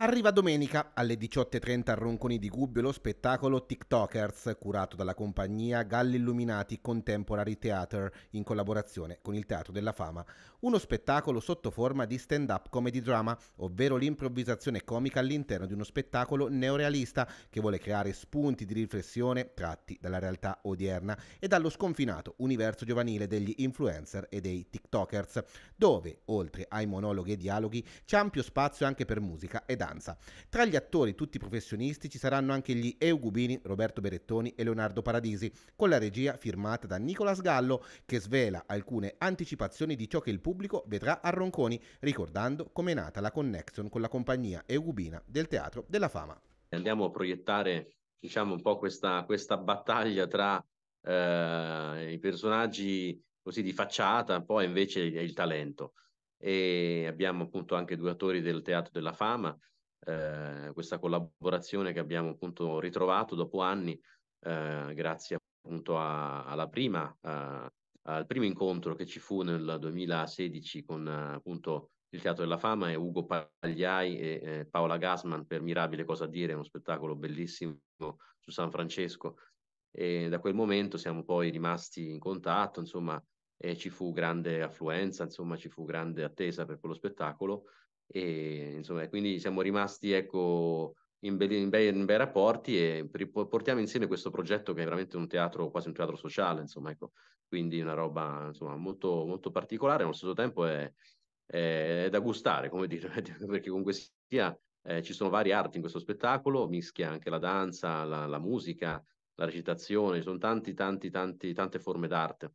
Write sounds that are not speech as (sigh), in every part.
Arriva domenica alle 18.30 a Ronconi di Gubbio lo spettacolo TikTokers, curato dalla compagnia Galli Illuminati Contemporary Theater in collaborazione con il Teatro della Fama. Uno spettacolo sotto forma di stand-up comedy drama, ovvero l'improvvisazione comica all'interno di uno spettacolo neorealista che vuole creare spunti di riflessione tratti dalla realtà odierna e dallo sconfinato universo giovanile degli influencer e dei TikTokers, dove, oltre ai monologhi e dialoghi, c'è ampio spazio anche per musica ed arte danza. Tra gli attori, tutti professionisti, ci saranno anche gli Eugubini, Roberto Berettoni e Leonardo Paradisi, con la regia firmata da Nicolas Gallo, che svela alcune anticipazioni di ciò che il pubblico vedrà a Ronconi, ricordando come è nata la connection con la compagnia Eugubina del Teatro della Fama. Andiamo a proiettare diciamo un po' questa, questa battaglia tra eh, i personaggi così di facciata, poi invece il, il talento. E abbiamo appunto anche due attori del Teatro della Fama, eh, questa collaborazione che abbiamo appunto ritrovato dopo anni, eh, grazie appunto a, alla prima, a, eh, al primo incontro che ci fu nel 2016 con eh, appunto il Teatro della Fama e Ugo Pagliai e eh, Paola Gassman per Mirabile Cosa Dire, uno spettacolo bellissimo su San Francesco. E da quel momento siamo poi rimasti in contatto, insomma, e ci fu grande affluenza, insomma, ci fu grande attesa per quello spettacolo e insomma, quindi siamo rimasti ecco, in, be- in, be- in bei rapporti e portiamo insieme questo progetto che è veramente un teatro, quasi un teatro sociale, insomma, ecco. quindi una roba insomma, molto, molto particolare, allo stesso tempo è, è, è da gustare, come dire, (laughs) perché comunque sia, eh, ci sono varie arti in questo spettacolo, mischia anche la danza, la, la musica, la recitazione, ci sono tanti, tanti, tanti, tante forme d'arte.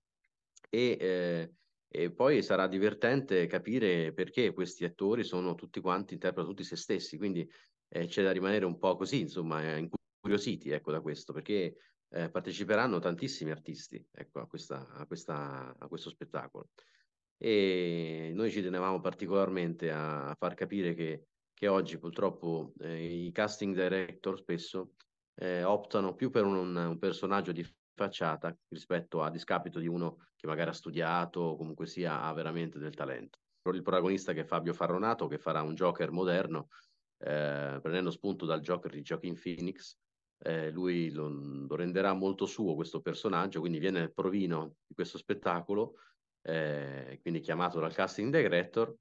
E, eh, e poi sarà divertente capire perché questi attori sono tutti quanti, interpretano tutti se stessi, quindi eh, c'è da rimanere un po' così, insomma, eh, incuriositi ecco, da questo, perché eh, parteciperanno tantissimi artisti ecco, a, questa, a, questa, a, questo spettacolo. E noi ci tenevamo particolarmente a far capire che, che oggi purtroppo eh, i casting director spesso eh, optano più per un, un personaggio differente facciata rispetto a discapito di uno che magari ha studiato o comunque sia ha veramente del talento. Il protagonista che è Fabio Farronato, che farà un Joker moderno, eh, prendendo spunto dal Joker di Joaquin Phoenix, eh, lui lo, lo, renderà molto suo questo personaggio, quindi viene il provino di questo spettacolo, eh, quindi chiamato dal casting director,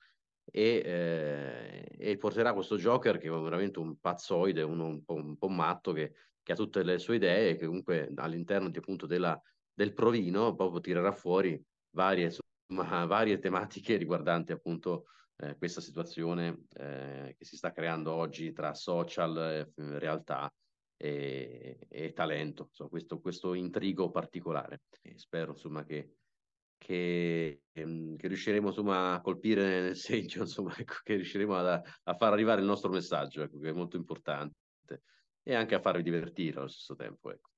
e, eh, e porterà questo Joker che è veramente un pazzoide, uno un po', un po' matto che che ha tutte le sue idee e che comunque all'interno di, appunto della, del provino proprio tirerà fuori varie, insomma, (laughs) varie tematiche riguardanti appunto eh, questa situazione eh, che si sta creando oggi tra social, eh, realtà e, e talento, insomma, questo, questo, intrigo particolare. E spero insomma che, che, ehm, che riusciremo insomma, a colpire (laughs) nel segno, insomma, ecco, che riusciremo a, a far arrivare il nostro messaggio, ecco, che è molto importante e anche a farvi divertire allo stesso tempo. Ecco.